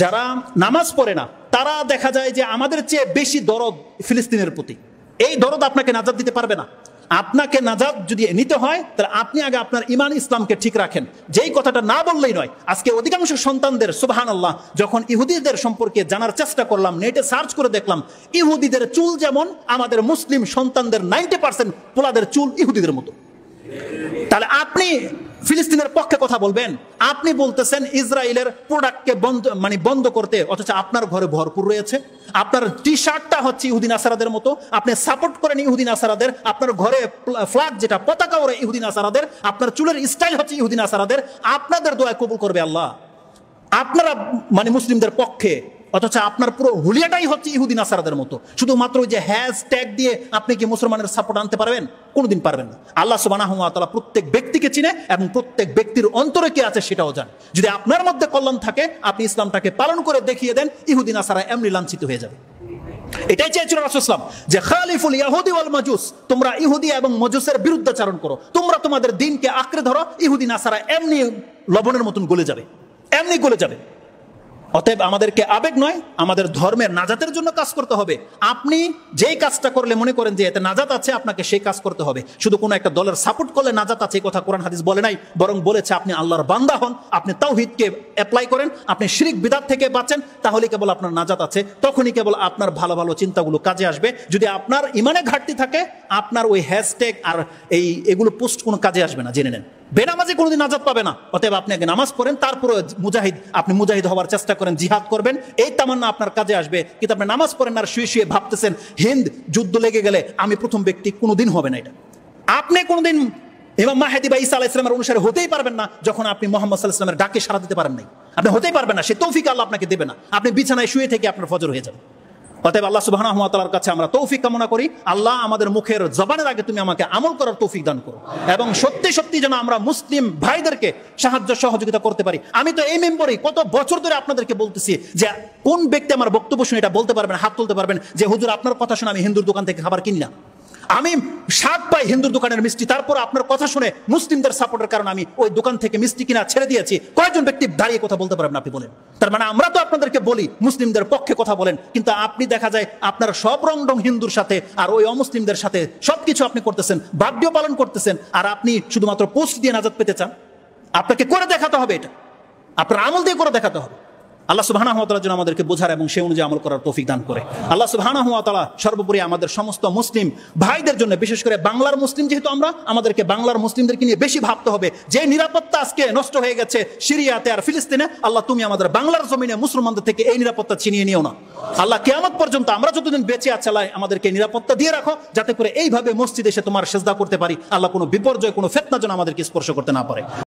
যারা নামাজ পড়ে না তারা দেখা যায় যে আমাদের চেয়ে বেশি দরদ ফিলিস্তিনের প্রতি এই দরদ আপনাকে নাজাদ দিতে পারবে না আপনাকে নাজাদ যদি নিতে হয় তাহলে আপনি আগে আপনার ইমান ইসলামকে ঠিক রাখেন যেই কথাটা না বললেই নয় আজকে অধিকাংশ সন্তানদের সুবাহান আল্লাহ যখন ইহুদিদের সম্পর্কে জানার চেষ্টা করলাম নেটে সার্চ করে দেখলাম ইহুদিদের চুল যেমন আমাদের মুসলিম সন্তানদের নাইনটি পার্সেন্ট পোলাদের চুল ইহুদিদের মতো তাহলে আপনি ফিলিস্তিনের পক্ষে কথা বলবেন আপনি বলতেছেন ইসরায়েলের প্রোডাক্টকে বন্ধ মানে বন্ধ করতে অথচ আপনার ঘরে ভরপুর রয়েছে আপনার টি শার্টটা হচ্ছে ইহুদিন আসারাদের মতো আপনি সাপোর্ট করেন ইহুদিন আসারাদের আপনার ঘরে ফ্ল্যাগ যেটা পতাকা ওরা ইহুদিন আসারাদের আপনার চুলের স্টাইল হচ্ছে ইহুদিন আসারাদের আপনাদের দোয়া কবুল করবে আল্লাহ আপনারা মানে মুসলিমদের পক্ষে অথচ আপনার পুরো হুলিয়াটাই হচ্ছে ইহুদি নাসারাদের মতো শুধুমাত্র যে হ্যাশ ট্যাগ দিয়ে আপনি কি মুসলমানের সাপোর্ট আনতে পারবেন কোনোদিন পারবেন না আল্লাহ তালা প্রত্যেক ব্যক্তিকে চিনে এবং প্রত্যেক ব্যক্তির অন্তরে কে আছে সেটাও জান যদি আপনার মধ্যে কল্যাণ থাকে আপনি ইসলামটাকে পালন করে দেখিয়ে দেন ইহুদি নাসারা এমনি লাঞ্ছিত হয়ে যাবে এটাই চেয়েছিল ইসলাম যে খালিফুল ইয়াহুদি ওয়াল মাজুস তোমরা ইহুদি এবং মজুসের বিরুদ্ধে চারণ করো তোমরা তোমাদের দিনকে আঁকড়ে ধরো ইহুদি নাসারা এমনি লবণের মতন গলে যাবে এমনি গলে যাবে অতএব আমাদেরকে আবেগ নয় আমাদের ধর্মের নাজাতের জন্য কাজ করতে হবে আপনি যেই কাজটা করলে মনে করেন যে এতে নাজাত আছে আপনাকে সেই কাজ করতে হবে শুধু কোনো একটা দলের সাপোর্ট করলে নাজাত আছে এই কথা কোরআন হাদিস বলে নাই বরং বলেছে আপনি আল্লাহর বান্দা হন আপনি তাওহিদকে অ্যাপ্লাই করেন আপনি শিরিক বিদাত থেকে বাঁচেন তাহলে কেবল আপনার নাজাত আছে তখনই কেবল আপনার ভালো ভালো চিন্তাগুলো কাজে আসবে যদি আপনার ইমানে ঘাটতি থাকে আপনার ওই হ্যাশট্যাগ আর এই এগুলো পোস্ট কোনো কাজে আসবে না জেনে নেন বেনামাজি কোনোদিন আজাদ পাবে না অতএব আপনি আগে নামাজ পড়েন তারপরে মুজাহিদ আপনি মুজাহিদ হওয়ার চেষ্টা করেন জিহাদ করবেন এই তামান্না আপনার কাজে আসবে কিন্তু আপনি নামাজ পড়েন আর শুয়ে শুয়ে ভাবতেছেন হিন্দ যুদ্ধ লেগে গেলে আমি প্রথম ব্যক্তি কোনোদিন হবে না এটা আপনি কোনোদিন এবং মাহেদি বা ইসা আলাহিসের অনুসারে হতেই পারবেন না যখন আপনি মোহাম্মদ সাল্লাহ ইসলামের ডাকে সারা দিতে পারেন নাই আপনি হতেই পারবেন না সে তৌফিক আল্লাহ আপনাকে দেবে না আপনি বিছানায় শুয়ে থেকে আপনার ফজর হয়ে যাবে অতএব আল্লাহ সুবাহ তালার কাছে আমরা তৌফিক কামনা করি আল্লাহ আমাদের মুখের জবানের আগে তুমি আমাকে আমল করার তৌফিক দান করো এবং সত্যি সত্যি যেন আমরা মুসলিম ভাইদেরকে সাহায্য সহযোগিতা করতে পারি আমি তো এই মেম্বরেই কত বছর ধরে আপনাদেরকে বলতেছি যে কোন ব্যক্তি আমার বক্তব্য শুনে এটা বলতে পারবেন হাত তুলতে পারবেন যে হুজুর আপনার কথা শুনে আমি হিন্দুর দোকান থেকে খাবার কিনলাম আমি সাপ পাই হিন্দুর দোকানের মিষ্টি তারপর আপনার কথা শুনে মুসলিমদের সাপোর্টের কারণে আমি ওই দোকান থেকে মিষ্টি কিনা ছেড়ে দিয়েছি কয়েকজন ব্যক্তি দাঁড়িয়ে কথা বলতে পারেন আপনি বলেন তার মানে আমরা তো আপনাদেরকে বলি মুসলিমদের পক্ষে কথা বলেন কিন্তু আপনি দেখা যায় আপনার সব রং রং হিন্দুর সাথে আর ওই অমুসলিমদের সাথে সবকিছু আপনি করতেছেন বাদ্য পালন করতেছেন আর আপনি শুধুমাত্র পোস্ট দিয়ে নাজাদ পেতে চান আপনাকে করে দেখাতে হবে এটা আপনার আমল দিয়ে করে দেখাতে হবে আল্লাহ সুবাহ হতালার জন্য আমাদেরকে বোঝার এবং সে অনুযায়ী আমল করার তৌফিক দান করে আল্লাহ সুবাহানা হতালা সর্বোপরি আমাদের সমস্ত মুসলিম ভাইদের জন্য বিশেষ করে বাংলার মুসলিম যেহেতু আমরা আমাদেরকে বাংলার মুসলিমদেরকে নিয়ে বেশি ভাবতে হবে যে নিরাপত্তা আজকে নষ্ট হয়ে গেছে সিরিয়াতে আর ফিলিস্তিনে আল্লাহ তুমি আমাদের বাংলার জমিনে মুসলমানদের থেকে এই নিরাপত্তা ছিনিয়ে নিও না আল্লাহ কেয়ামত পর্যন্ত আমরা যতদিন বেঁচে আছে আল্লাহ আমাদেরকে নিরাপত্তা দিয়ে রাখো যাতে করে এইভাবে মসজিদ এসে তোমার সেজদা করতে পারি আল্লাহ কোনো বিপর্যয় কোনো ফেতনা যেন আমাদেরকে স্পর্শ করতে না পারে